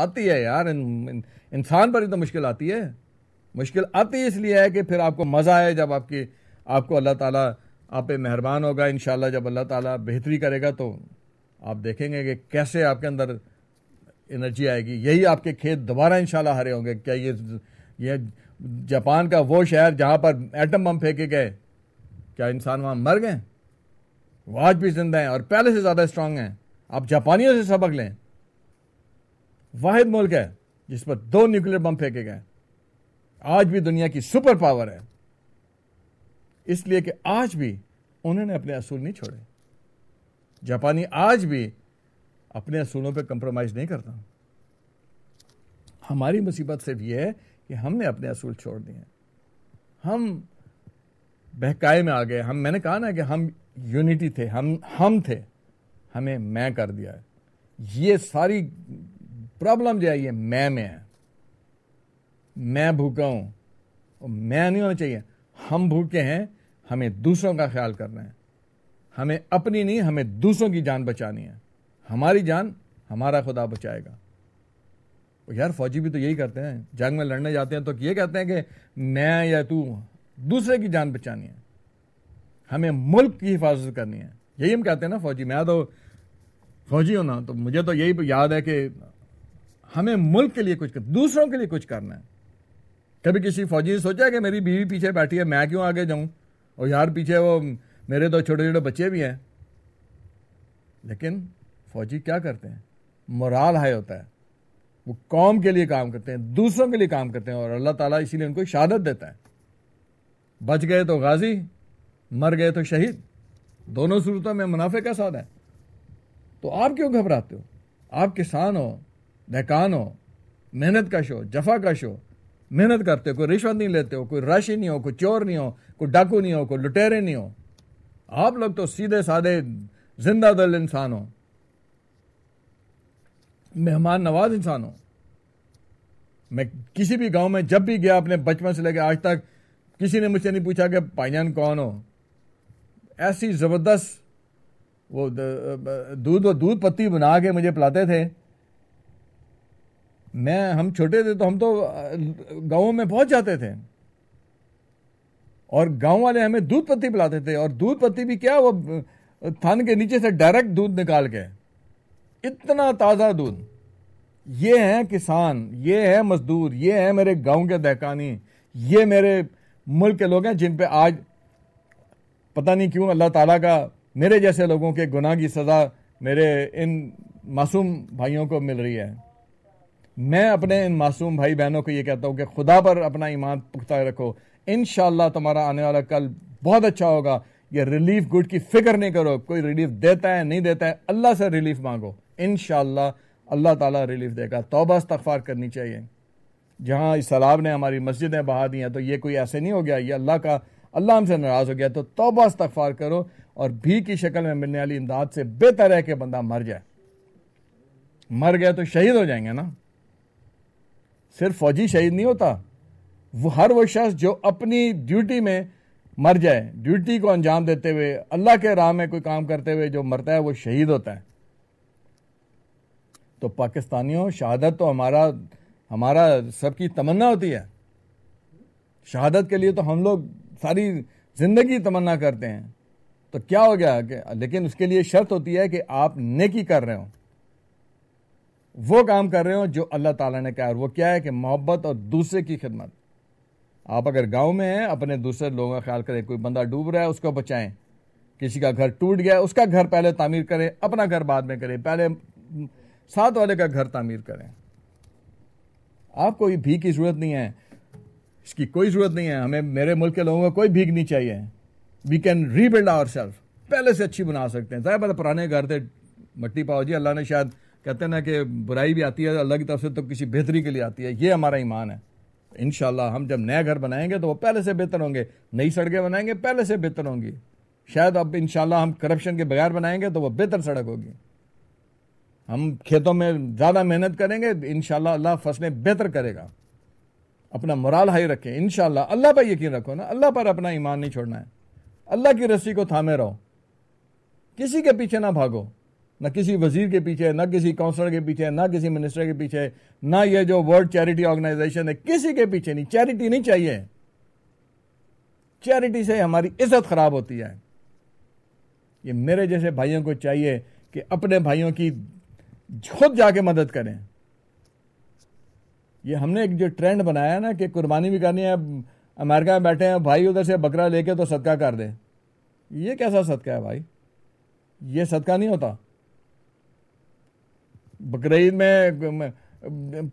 आती है यार इंसान पर ही तो मुश्किल आती है मुश्किल आती इसलिए है कि फिर आपको मज़ा आए जब आपकी आपको अल्लाह ताला आप पे मेहरबान होगा इन जब अल्लाह ताला बेहतरी करेगा तो आप देखेंगे कि कैसे आपके अंदर एनर्जी आएगी यही आपके खेत दोबारा इन हरे होंगे क्या ये ये जापान का वो शहर जहाँ पर एटम बम फेंके गए क्या इंसान वहाँ मर गए वो आज भी जिंदा हैं और पहले से ज़्यादा स्ट्रांग हैं आप जापानियों से सबक लें वाहिद मुल्क है जिस पर दो न्यूक्लियर बम फेंके गए आज भी दुनिया की सुपर पावर है इसलिए कि आज भी उन्होंने अपने असूल नहीं छोड़े जापानी आज भी अपने असूलों पर कंप्रोमाइज़ नहीं करता हमारी मुसीबत सिर्फ यह है कि हमने अपने असूल छोड़ दिए हम बहकाए में आ गए हम मैंने कहा ना कि हम यूनिटी थे हम हम थे हमें मैं कर दिया है ये सारी प्रॉब्लम जो है ये मैं में है मैं भूखा हूं मैं नहीं होना चाहिए हम भूखे हैं हमें दूसरों का ख्याल करना है हमें अपनी नहीं हमें दूसरों की जान बचानी है हमारी जान हमारा खुदा बचाएगा यार फौजी भी तो यही करते हैं जंग में लड़ने जाते हैं तो ये कहते हैं कि मैं या तू दूसरे की जान बचानी है हमें मुल्क की हिफाजत करनी है यही हम कहते हैं ना फौजी मैं तो फौजी हूं ना तो मुझे तो यही याद है कि हमें मुल्क के लिए कुछ कर दूसरों के लिए कुछ करना है कभी किसी फौजी ने सोचा कि मेरी बीवी पीछे बैठी है मैं क्यों आगे जाऊं और यार पीछे वो मेरे दो छोटे छोटे बच्चे भी हैं लेकिन फौजी क्या करते हैं मोराल हाई होता है वो कौम के लिए काम करते हैं दूसरों के लिए काम करते हैं और अल्लाह ताला इसीलिए उनको शहादत देता है बच गए तो गाजी मर गए तो शहीद दोनों सूरतों में मुनाफे का साथ है तो आप क्यों घबराते हो आप किसान हो डकान हो मेहनत कश हो जफा कश हो मेहनत करते हो कोई रिश्वत नहीं लेते हो कोई राशि नहीं हो कोई चोर नहीं हो कोई डाकू नहीं हो कोई लुटेरे नहीं हो आप लोग तो सीधे साधे जिंदा दल इंसान हो मेहमान नवाज इंसान हो मैं किसी भी गांव में जब भी गया अपने बचपन से लेकर आज तक किसी ने मुझसे नहीं पूछा कि पाइजान कौन हो ऐसी ज़बरदस्त वो दूध व दूध पत्ती बना के मुझे पिलाते थे मैं हम छोटे थे तो हम तो गाँव में पहुंच जाते थे और गांव वाले हमें दूध पत्ती पिलाते थे और दूध पत्ती भी क्या वो थान के नीचे से डायरेक्ट दूध निकाल के इतना ताज़ा दूध ये है किसान ये है मजदूर ये है मेरे गांव के दहकानी ये मेरे मुल्क के लोग हैं जिन पे आज पता नहीं क्यों अल्लाह ताला का मेरे जैसे लोगों के गुनाह की सज़ा मेरे इन मासूम भाइयों को मिल रही है मैं अपने इन मासूम भाई बहनों को ये कहता हूँ कि खुदा पर अपना ईमान पुख्ता रखो इन तुम्हारा आने वाला कल बहुत अच्छा होगा ये रिलीफ गुड की फिक्र नहीं करो कोई रिलीफ देता है नहीं देता है अल्लाह से रिलीफ मांगो इन अल्लाह ताला रिलीफ देगा तोबा इस्तफार करनी चाहिए जहाँ इस सलाब ने हमारी मस्जिदें बहा दी हैं तो ये कोई ऐसे नहीं हो गया ये अल्लाह का अल्लाह हमसे नाराज़ हो गया तो तोबा इस्तफार करो और भी की शक्ल में मिलने वाली इमदाद से बेहतर है कि बंदा मर जाए मर गया तो शहीद हो जाएंगे ना सिर्फ फौजी शहीद नहीं होता वो हर वो शख्स जो अपनी ड्यूटी में मर जाए ड्यूटी को अंजाम देते हुए अल्लाह के राह में कोई काम करते हुए जो मरता है वो शहीद होता है तो पाकिस्तानियों शहादत तो हमारा हमारा सबकी तमन्ना होती है शहादत के लिए तो हम लोग सारी ज़िंदगी तमन्ना करते हैं तो क्या हो गया कि लेकिन उसके लिए शर्त होती है कि आप नेकी कर रहे हो वो काम कर रहे हो जो अल्लाह ताला ने कहा और वो क्या है कि मोहब्बत और दूसरे की खिदमत आप अगर गांव में हैं अपने दूसरे लोगों का ख्याल करें कोई बंदा डूब रहा है उसको बचाएं किसी का घर टूट गया उसका घर पहले तामीर करें अपना घर बाद में करें पहले साथ वाले का घर तामीर करें आपको ये भीख की ज़रूरत नहीं है इसकी कोई ज़रूरत नहीं है हमें मेरे मुल्क के लोगों को कोई भीख नहीं चाहिए we can rebuild our self पहले से अच्छी बना सकते हैं ज़ाहिर पहले पुराने घर थे मट्टी पाओ जी अल्लाह ने शायद कहते हैं ना कि बुराई भी आती है अल्लाह की तरफ से तो किसी बेहतरी के लिए आती है ये हमारा ईमान है इन हम जब नया घर बनाएंगे तो वो पहले से बेहतर होंगे नई सड़कें बनाएंगे पहले से बेहतर होंगी शायद अब इन हम करप्शन के बगैर बनाएंगे तो वो बेहतर सड़क होगी हम खेतों में ज़्यादा मेहनत करेंगे इन अल्लाह फसलें बेहतर करेगा अपना मुराल हाई रखें इन अल्लाह पर यकीन रखो ना अल्लाह पर अपना ईमान नहीं छोड़ना है अल्लाह की रस्सी को थामे रहो किसी के पीछे ना भागो ना किसी वजीर के पीछे ना किसी काउंसलर के पीछे ना किसी मिनिस्टर के पीछे ना ये जो वर्ल्ड चैरिटी ऑर्गेनाइजेशन है किसी के पीछे नहीं चैरिटी नहीं चाहिए चैरिटी से हमारी इज्जत खराब होती है ये मेरे जैसे भाइयों को चाहिए कि अपने भाइयों की खुद जाके मदद करें ये हमने एक जो ट्रेंड बनाया ना कि कुर्बानी भी करनी है अमेरिका में बैठे हैं भाई उधर से बकरा लेके तो सदका कर दे ये कैसा सदका है भाई ये सदका नहीं होता बकरीद में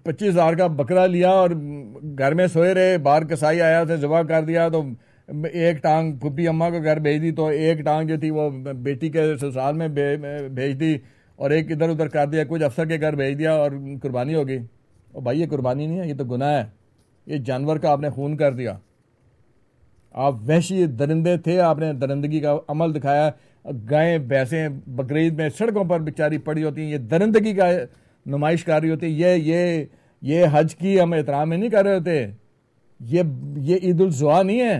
पच्चीस हज़ार का बकरा लिया और घर में सोए रहे बाहर कसाई आया उसे जबा कर दिया तो एक टांग फुप्पी अम्मा को घर भेज दी तो एक टांग जो थी वो बेटी के ससुराल में भेज दी और एक इधर उधर कर दिया कुछ अफसर के घर भेज दिया और कुर्बानी हो गई और भाई ये कुर्बानी नहीं है ये तो गुनाह है ये जानवर का आपने खून कर दिया आप वैशी दरिंदे थे आपने दरिंदगी का अमल दिखाया गायें भैंसें बकरीद में सड़कों पर बेचारी पड़ी होती हैं ये दरिंदगी का नुमाइश कर रही होती है ये ये ये हज की हम एहतराम नहीं कर रहे होते ये ये ईद उजहा नहीं है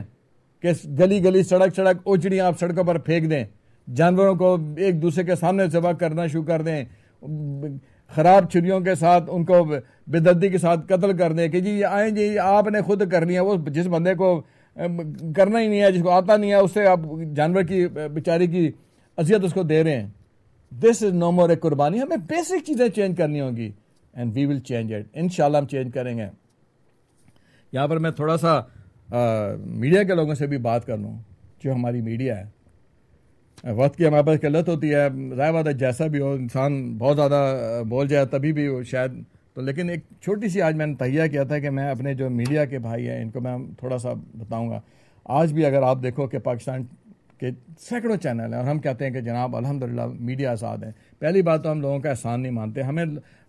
कि गली गली सड़क सड़क ओचड़ियाँ आप सड़कों पर फेंक दें जानवरों को एक दूसरे के सामने जबा करना शुरू कर दें ख़राब छुरियों के साथ उनको बेदर्दी के साथ कत्ल कर दें कि जी ये आए जी आपने खुद करनी है वो जिस बंदे को करना ही नहीं है जिसको आता नहीं है उससे आप जानवर की बेचारी की अजियत उसको दे रहे हैं this is no more a कुर्बानी हमें बेसिक चीज़ें चेंज करनी होगी and we will change it in हम चेंज करेंगे यहाँ पर मैं थोड़ा सा मीडिया के लोगों से भी बात कर लूँ जो हमारी मीडिया है वक्त की हमारे पास किल्लत होती है राय बात है जैसा भी हो इंसान बहुत ज़्यादा बोल जाए तभी भी शायद तो लेकिन एक छोटी सी आज मैंने तहिया किया था कि मैं अपने जो मीडिया के भाई हैं इनको मैं थोड़ा सा बताऊँगा आज भी अगर आप देखो कि पाकिस्तान के सैकड़ों चैनल हैं और हम कहते हैं कि जनाब अलहमदिल्ला मीडिया आज़ाद है पहली बात तो हम लोगों का एहसान नहीं मानते हमें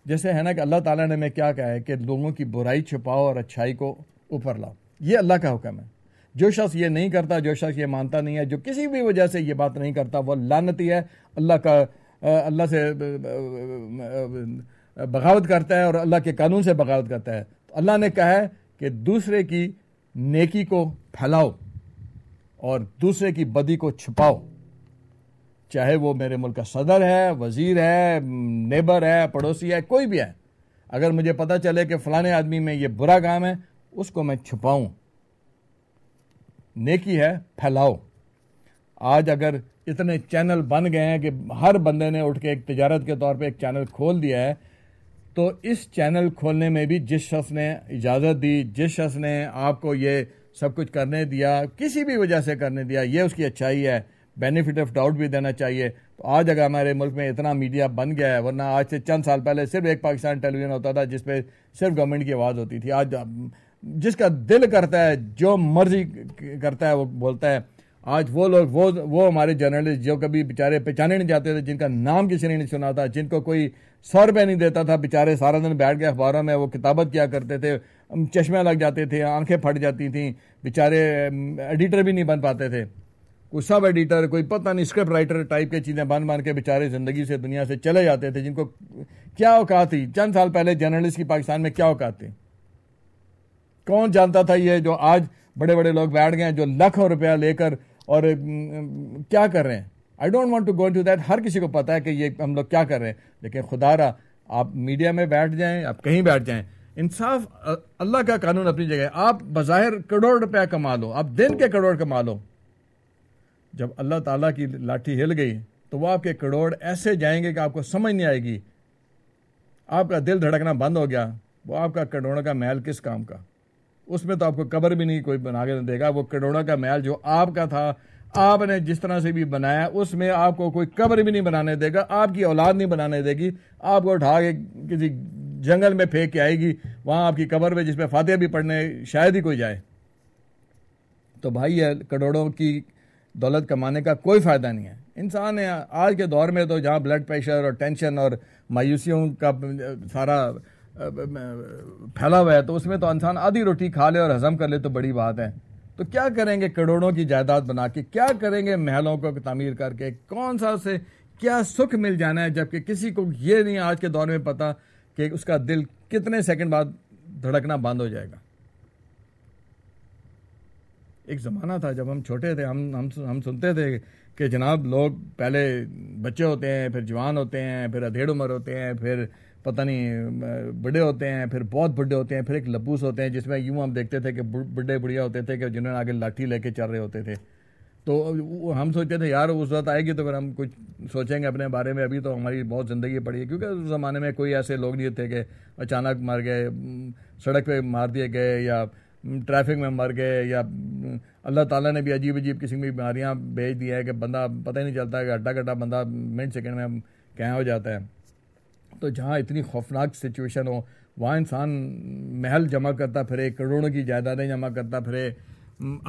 जैसे है ना कि अल्लाह ताला ने हमें क्या कहा है कि लोगों की बुराई छुपाओ और अच्छाई को ऊपर लाओ ये अल्लाह का हुक्म है जो शख्स ये नहीं करता जो शख्स ये मानता नहीं है जो किसी भी वजह से ये बात नहीं करता वह लानती है अल्लाह का अल्लाह से बगावत करता है और अल्लाह के कानून से बगावत करता है तो अल्लाह ने कहा है कि दूसरे की नेकी को फैलाओ और दूसरे की बदी को छुपाओ चाहे वो मेरे मुल्क का सदर है वज़ीर है नेबर है पड़ोसी है कोई भी है अगर मुझे पता चले कि फ़लाने आदमी में ये बुरा काम है उसको मैं छुपाऊं नेकी है फैलाओ आज अगर इतने चैनल बन गए हैं कि हर बंदे ने उठ के एक तजारत के तौर पे एक चैनल खोल दिया है तो इस चैनल खोलने में भी जिस शख्स ने इजाज़त दी जिस शख्स ने आपको ये सब कुछ करने दिया किसी भी वजह से करने दिया ये उसकी अच्छाई है बेनिफिट ऑफ डाउट भी देना चाहिए तो आज अगर हमारे मुल्क में इतना मीडिया बन गया है वरना आज से चंद साल पहले सिर्फ एक पाकिस्तान टेलीविज़न होता था जिस पर सिर्फ गवर्नमेंट की आवाज़ होती थी आज जिसका दिल करता है जो मर्जी करता है वो बोलता है आज वो लोग वो वो हमारे जर्नलिस्ट जो कभी बेचारे पहचाने नहीं जाते थे जिनका नाम किसी ने नहीं सुना था जिनको कोई सौ रुपये नहीं देता था बेचारे सारा दिन बैठ गए अखबारों में वो किताबत किया करते थे चश्मे लग जाते थे आंखें फट जाती थी बेचारे एडिटर भी नहीं बन पाते थे कोई सब एडिटर कोई पता नहीं स्क्रिप्ट राइटर टाइप के चीज़ें बन बन के बेचारे ज़िंदगी से दुनिया से चले जाते थे जिनको क्या औकात थी चंद साल पहले जर्नलिस्ट की पाकिस्तान में क्या औकात थी कौन जानता था ये जो आज बड़े बड़े लोग बैठ गए जो लाखों रुपया लेकर और क्या कर रहे हैं I don't want to go to that हर किसी को पता है कि ये हम लोग क्या कर रहे हैं लेकिन खुदा रहा आप मीडिया में बैठ जाएं आप कहीं बैठ जाएं इंसाफ अल्लाह का कानून अपनी जगह आप बाहिर करोड़ रुपया कमा लो आप दिन के करोड़ कमा लो जब अल्लाह ताला की लाठी हिल गई तो वह आपके करोड़ ऐसे जाएंगे कि आपको समझ नहीं आएगी आपका दिल धड़कना बंद हो गया वो आपका करोड़ का महल किस काम का उसमें तो आपको कबर भी नहीं कोई बना के देगा वो करोड़ा का महल जो आपका था आपने जिस तरह से भी बनाया उसमें आपको कोई कबर भी नहीं बनाने देगा आपकी औलाद नहीं बनाने देगी आपको उठा के किसी जंगल में फेंक के आएगी वहाँ आपकी कबर में जिसमें फातह भी पढ़ने शायद ही कोई जाए तो भाई यह करोड़ों की दौलत कमाने का कोई फ़ायदा नहीं है इंसान है आज के दौर में तो जहाँ ब्लड प्रेशर और टेंशन और मायूसियों का सारा फैला हुआ है तो उसमें तो इंसान आधी रोटी खा ले और हजम कर ले तो बड़ी बात है तो क्या करेंगे करोड़ों की जायदाद बना के क्या करेंगे महलों को तमीर करके कौन सा उसे क्या सुख मिल जाना है जबकि किसी को ये नहीं आज के दौर में पता कि उसका दिल कितने सेकंड बाद धड़कना बंद हो जाएगा एक ज़माना था जब हम छोटे थे हम हम हम सुनते थे कि जनाब लोग पहले बच्चे होते हैं फिर जवान होते हैं फिर अधेड़ उम्र होते हैं फिर पता नहीं बड़े होते हैं फिर बहुत बड़े होते हैं फिर एक लबूस होते हैं जिसमें यूँ हम देखते थे कि बड़े बुढ़िया होते थे कि जिन्होंने आगे लाठी लेके चल रहे होते थे तो हम सोचते थे यार उस वक्त आएगी तो फिर हम कुछ सोचेंगे अपने बारे में अभी तो हमारी बहुत ज़िंदगी पड़ी है क्योंकि उस ज़माने में कोई ऐसे लोग नहीं थे कि अचानक मर गए सड़क पे मार दिए गए या ट्रैफिक में मर गए या अल्लाह ताला ने भी अजीब अजीब किसी की बीमारियाँ भेज दी है कि बंदा पता ही नहीं चलता कि अड्डा गड्ढा बंदा मिनट सेकेंड में कहाँ हो जाता है तो जहाँ इतनी खौफनाक सिचुएशन हो वहाँ इंसान महल जमा करता फिरे करोड़ों की जायदादें जमा करता फिरे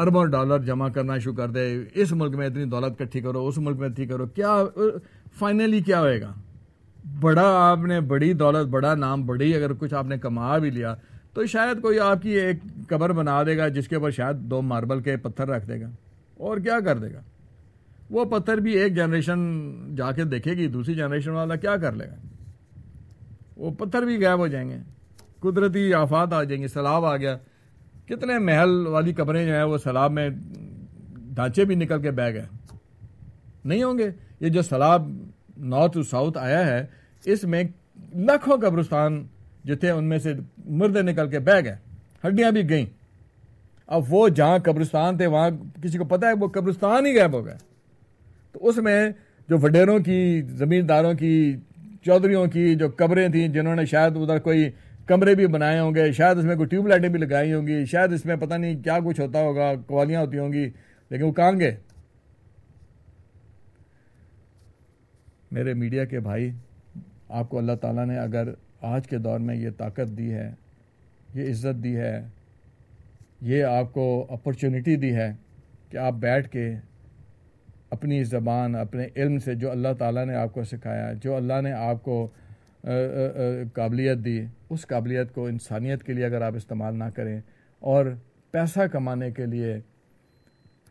अरबों डॉलर जमा करना शुरू कर दे इस मुल्क में इतनी दौलत इकट्ठी करो उस मुल्क में इतनी करो क्या फाइनली क्या होएगा बड़ा आपने बड़ी दौलत बड़ा नाम बड़ी अगर कुछ आपने कमा भी लिया तो शायद कोई आपकी एक कबर बना देगा जिसके ऊपर शायद दो मार्बल के पत्थर रख देगा और क्या कर देगा वो पत्थर भी एक जनरेशन जाके देखेगी दूसरी जनरेशन वाला क्या कर लेगा वो पत्थर भी गायब हो जाएंगे कुदरती आफात आ जाएंगे सैलाब आ गया कितने महल वाली कमरे जो हैं वो सैलाब में ढांचे भी निकल के बह गए नहीं होंगे ये जो सैलाब नॉर्थ टू साउथ आया है इसमें लाखों कब्रस्तान जो थे उनमें से मुर्दे निकल के बह गए हड्डियाँ भी गईं अब वो जहाँ कब्रिस्तान थे वहाँ किसी को पता है वो कब्रिस्तान ही गायब हो गए तो उसमें जो वडेरों की ज़मींदारों की चौधरीों की जो कब्रें थी जिन्होंने शायद उधर कोई कमरे भी बनाए होंगे शायद इसमें कोई ट्यूबलाइटें भी लगाई होंगी शायद इसमें पता नहीं क्या कुछ होता होगा कवालियाँ होती होंगी लेकिन वो कहाँ गए मेरे मीडिया के भाई आपको अल्लाह ताला ने अगर आज के दौर में ये ताकत दी है ये इज़्ज़त दी है ये आपको अपॉर्चुनिटी दी है कि आप बैठ के अपनी ज़बान अपने इल्म से जो अल्लाह ताला ने आपको सिखाया जो अल्लाह ने आपको काबिलियत दी उस काबिलियत को इंसानियत के लिए अगर आप इस्तेमाल ना करें और पैसा कमाने के लिए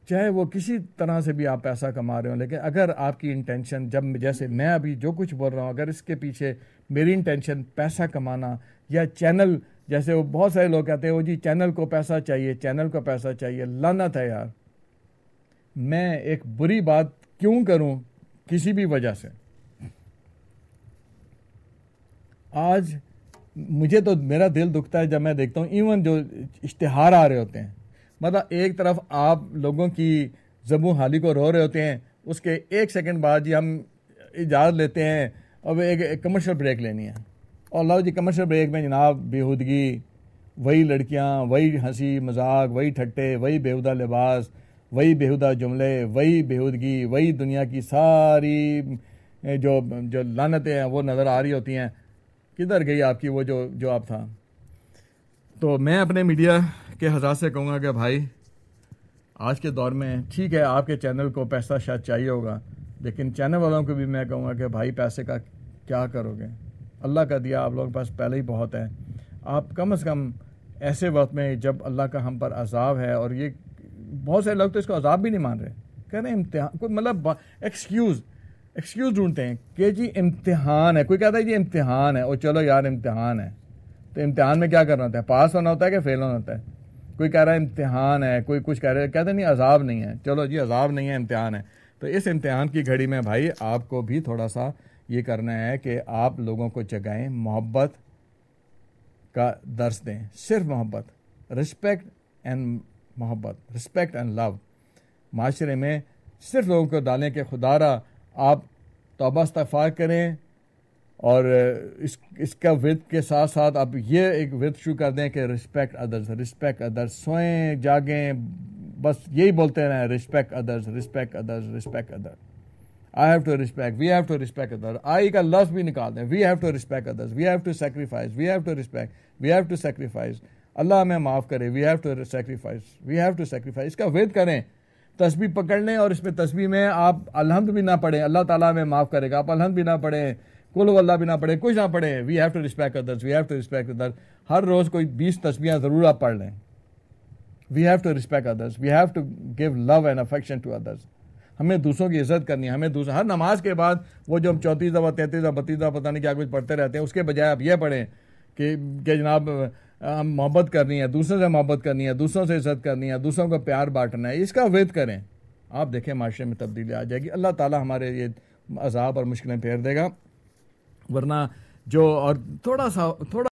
चाहे वो किसी तरह से भी आप पैसा कमा रहे हो लेकिन अगर आपकी इंटेंशन जब जैसे मैं अभी जो कुछ बोल रहा हूँ अगर इसके पीछे मेरी इंटेंशन पैसा कमाना या चैनल जैसे वो बहुत सारे लोग कहते हैं वो जी चैनल को पैसा चाहिए चैनल को पैसा चाहिए लाना था यार मैं एक बुरी बात क्यों करूं किसी भी वजह से आज मुझे तो मेरा दिल दुखता है जब मैं देखता हूं इवन जो इश्तहार आ रहे होते हैं मतलब एक तरफ आप लोगों की जबू हाली को रो रहे होते हैं उसके एक सेकंड बाद जी हम इजाज़त लेते हैं अब एक, एक कमर्शियल ब्रेक लेनी है और लाओ जी कमर्शियल ब्रेक में जनाब बेहूदगी वही लड़कियाँ वही हंसी मजाक वही ठट्टे वही बेहुदा लिबास वही बेहुदा जुमले वही बेहूदगी वही दुनिया की सारी जो जो लानतें हैं वो नज़र आ रही होती हैं किधर गई आपकी वो जो जो आप था तो मैं अपने मीडिया के हज़ार से कहूँगा कि भाई आज के दौर में ठीक है आपके चैनल को पैसा शायद चाहिए होगा लेकिन चैनल वालों को भी मैं कहूँगा कि भाई पैसे का क्या करोगे अल्लाह का दिया आप लोगों के पास पहले ही बहुत है आप कम से कम ऐसे वक्त में जब अल्लाह का हम पर अजाब है और ये बहुत सारे लोग तो इसको अजाब भी नहीं मान रहे कह रहे हैं इम्तहान कोई मतलब एक्सक्यूज़ एक्सक्यूज़ ढूंढते हैं कि जी इम्तिहान है कोई कहता है जी इम्तिहान है और चलो यार इम्तिहान है तो इम्तिहान में क्या करना होता है पास होना होता है कि फेल होना होता है कोई कह रहा है इम्तहान है कोई कुछ कह रहा है कहते नहीं अजाब नहीं है चलो जी अजाब नहीं है इम्तहान है तो इस इम्तिहान की घड़ी में भाई आपको भी थोड़ा सा ये करना है कि आप लोगों को जगाएं मोहब्बत का दर्श दें सिर्फ मोहब्बत रिस्पेक्ट एंड मोहब्बत रिस्पेक्ट एंड लव माशरे में सिर्फ लोगों को डालें कि खुदारा आप तोबा इस्तफ़ार करें और इस इसका विद के साथ साथ आप ये एक विद शुरू कर दें कि रिस्पेक्ट अदर्स रिस्पेक्ट अदर्स सोएं जागें बस यही बोलते रहें respect others respect others respect other I have to respect we have to respect other I का लफ्ज़ भी निकाल दें we have to respect others we have to sacrifice we have to respect we have to sacrifice अल्लाह हमें माफ़ करे we have to sacrifice we have to sacrifice इसका वेद करें तस्बी पकड़ लें और इसमें तस्बी में आप अलहमद भी ना पढ़ें अल्लाह ताला हमें माफ़ करेगा आप अलहमद भी ना पढ़ें कुल वल्ला भी ना पढ़ें कुछ ना पढ़ें we have to respect others we have to respect others हर रोज़ कोई बीस तस्बियाँ ज़रूर आप पढ़ लें we have to respect others we have to give love and affection to others हमें दूसरों की इज्जत करनी है हमें दूसरा हर नमाज के बाद वो जो हम चौंतीस दफ़ा तैंतीस दफ़ा बत्तीस दफ़ा पता नहीं क्या कुछ पढ़ते रहते हैं उसके बजाय आप ये पढ़ें कि, कि जनाब मोहब्बत करनी है दूसरों से मोहब्बत करनी है दूसरों से इज्जत करनी है दूसरों को प्यार बांटना है इसका वेद करें आप देखें माशरे में तब्दीली आ जाएगी अल्लाह ताला हमारे ये अजाब और मुश्किलें फेर देगा वरना जो और थोड़ा सा थोड़ा